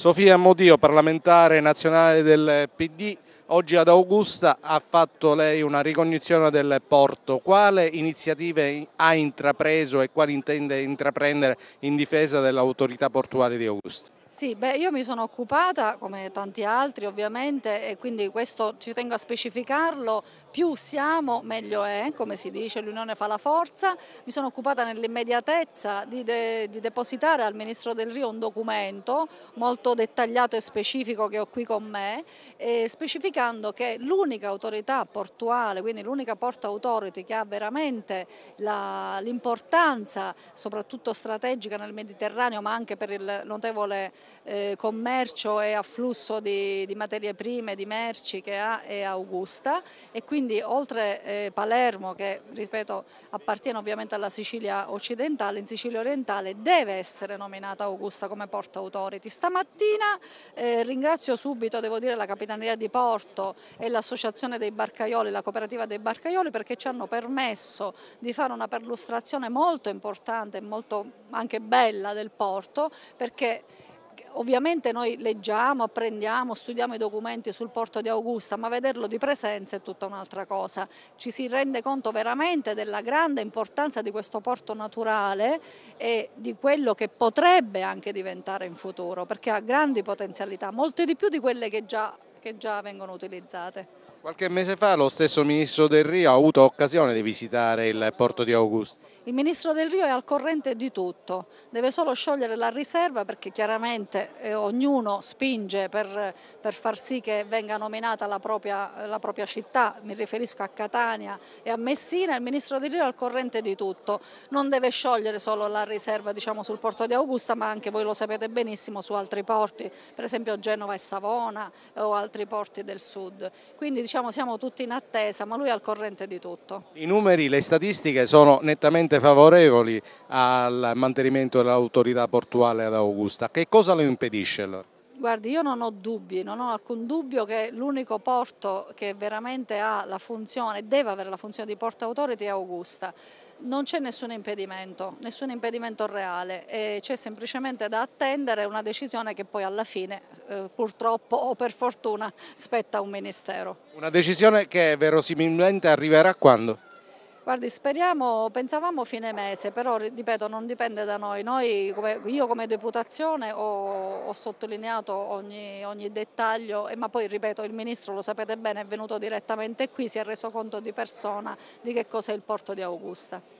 Sofia Modio, parlamentare nazionale del PD, oggi ad Augusta ha fatto lei una ricognizione del porto. Quale iniziative ha intrapreso e quali intende intraprendere in difesa dell'autorità portuale di Augusta? Sì, beh, io mi sono occupata, come tanti altri ovviamente, e quindi questo ci tengo a specificarlo, più siamo meglio è, come si dice, l'unione fa la forza. Mi sono occupata nell'immediatezza di, de di, depositare al Ministro del Rio un documento molto dettagliato e specifico che ho qui con me, specificando che l'unica autorità portuale, quindi l'unica porta authority che ha veramente l'importanza, soprattutto strategica nel Mediterraneo, ma anche per il notevole eh, commercio e afflusso di, di, materie prime, di merci che ha è Augusta e quindi oltre eh, Palermo che ripeto appartiene ovviamente alla Sicilia occidentale, in Sicilia orientale deve essere nominata Augusta come porta authority. Stamattina eh, ringrazio subito devo dire la Capitaneria di Porto e l'Associazione dei Barcaioli, la cooperativa dei Barcaioli perché ci hanno permesso di fare una perlustrazione molto importante e molto anche bella del porto perché ovviamente noi leggiamo, apprendiamo, studiamo i documenti sul porto di Augusta, ma vederlo di presenza è tutta un'altra cosa. Ci si rende conto veramente della grande importanza di questo porto naturale e di quello che potrebbe anche diventare in futuro, perché ha grandi potenzialità, molte di più di quelle che già, che già vengono utilizzate. Qualche mese fa lo stesso ministro Del Rio ha avuto occasione di visitare il porto di Augusta. Il ministro Del Rio è al corrente di tutto, deve solo sciogliere la riserva perché chiaramente eh, ognuno spinge per, per, far sì che venga nominata la propria, la propria, città, mi riferisco a Catania e a Messina, il ministro Del Rio è al corrente di tutto, non deve sciogliere solo la riserva diciamo, sul porto di Augusta ma anche voi lo sapete benissimo su altri porti, per esempio Genova e Savona eh, o altri porti del sud, quindi diciamo, siamo tutti in attesa ma lui è al corrente di tutto. I numeri, le statistiche sono nettamente siete favorevoli al mantenimento dell'autorità portuale ad Augusta, che cosa lo impedisce allora? Guardi, io non ho dubbi, non ho alcun dubbio che l'unico porto che veramente ha la funzione, deve avere la funzione di porta authority è Augusta. Non c'è nessun impedimento, nessun impedimento reale, c'è semplicemente da attendere una decisione che poi alla fine, eh, purtroppo o per fortuna, spetta un Ministero. Una decisione che verosimilmente arriverà quando? Guardi, speriamo, pensavamo fine mese, però ripeto non dipende da noi. noi come, io come deputazione ho, ho sottolineato ogni, ogni dettaglio, e, ma poi ripeto il Ministro lo sapete bene è venuto direttamente qui, si è reso conto di persona di che cosa è il porto di Augusta.